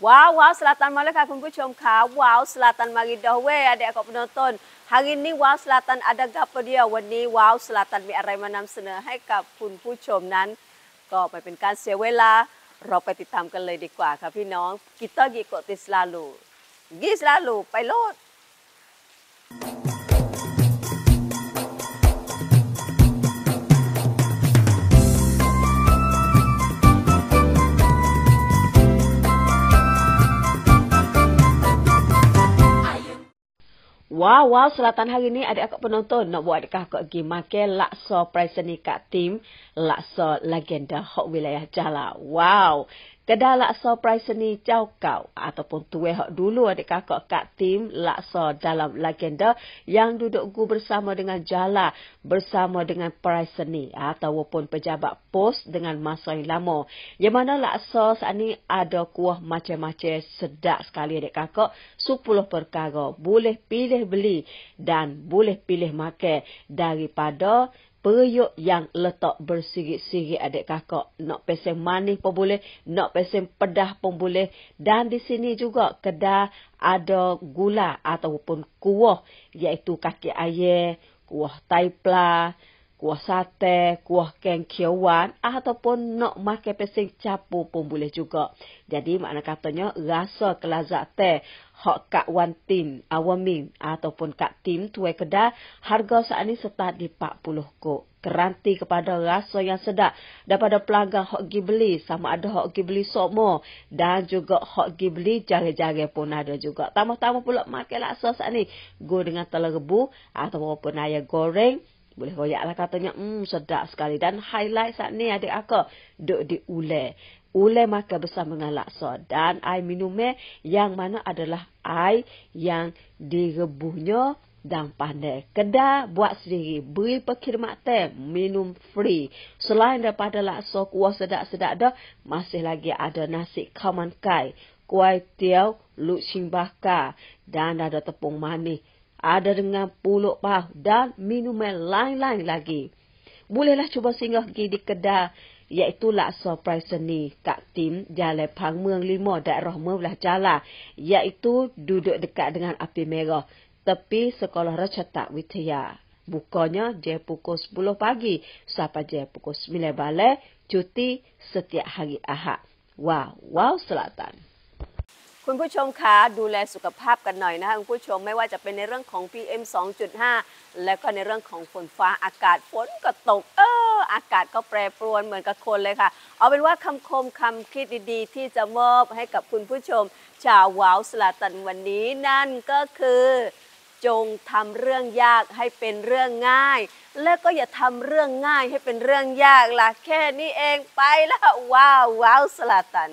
Wow, wow, Selatan Malik aku pun cium Wow, Selatan Malik dah weh adik aku penonton. Hari ni Wow Selatan ada gapo dia. Wani Wow Selatan mi arai manam sene hai ka pun pu cium nan. Ko mai pen kan se wela. Ropet titam ke le di kwa ka pi nong. Kita gi ko ti selalu. Gi selalu pilot. Wow, wow, selatan hari ni ada akak penonton nak buat dekat akak pergi makan laksa prasenikat tim laksa legenda hok wilayah Jala. Wow, Kedah laksa Praisini jauh kau ataupun tuai hak dulu adik kakak kat tim laksa dalam legenda yang duduk gu bersama dengan Jala bersama dengan price Praisini ataupun pejabat pos dengan masa yang lama. Yang mana laksa saat ni ada kuah macam-macam sedap sekali adik kakak. sepuluh perkara boleh pilih beli dan boleh pilih makan daripada peyuk yang letak bersigit-sigit adik kakak. Nak pesen manis pun boleh, nak pesen pedah pun boleh. Dan di sini juga kedai ada gula ataupun kuah iaitu kaki ayam, kuah taipla kuah sate, kuah keng kiawan ataupun nak makan pesing capu pun boleh juga. Jadi makna katanya rasa kelazak teh hok kak wan tim awamin ataupun kak tim tuai kedai harga saat ini setat di 40 ko. Keranti kepada rasa yang sedap daripada pelanggan hok gi beli sama ada hok gi beli somo dan juga hok gi beli jari-jari pun ada juga. Tambah-tambah pula makan laksa saat ini go dengan telur rebu ataupun ayam goreng boleh royak lah katanya. Hmm, sedap sekali. Dan highlight saat ni adik aku duduk di ule. Ule makan besar mengalakso dan air minumnya yang mana adalah air yang direbuhnya dan pandai. Kedah buat sendiri. Beri pekir mata. Minum free. Selain daripada lakso kuah sedap-sedap dah, masih lagi ada nasi kaman kai. Kuai lu simbah ka dan ada tepung manis ada dengan pulut pah dan minuman lain-lain lagi. Bolehlah cuba singgah pergi di kedai iaitu Laksa Price kak tim Jalan Pang Meng 5 daerah Mewlah Jalan iaitu duduk dekat dengan api merah tepi Sekolah Recetak Witya. Bukanya je pukul 10 pagi sampai je pukul 9 balai cuti setiap hari Ahad. Wow, wow selatan. คุณผู้ชมคะดูแลสุขภาพกันหน่อยนะคะคุณผู้ชมไม่ว่าจะเป็นในเรื่องของ PM 2.5 แล้วก็ในเรื่องของฝนฟ้าอากาศฝนก็ตกเอออากาศก็แปรปรวนเหมือนกับคนเลยค่ะ เอาเป็นว่าคำคมคำคิดดีๆที่จะมอบให้กับคุณผู้ชมชาววาวสลาตันวันนี้นั่นก็คือ จงทำเรื่องยากให้เป็นเรื่องง่าย แล้วก็อย่าทำเรื่องง่ายให้เป็นเรื่องยากล่ะแค่นี้เองไปแลวว้าวว้าวสลาตัน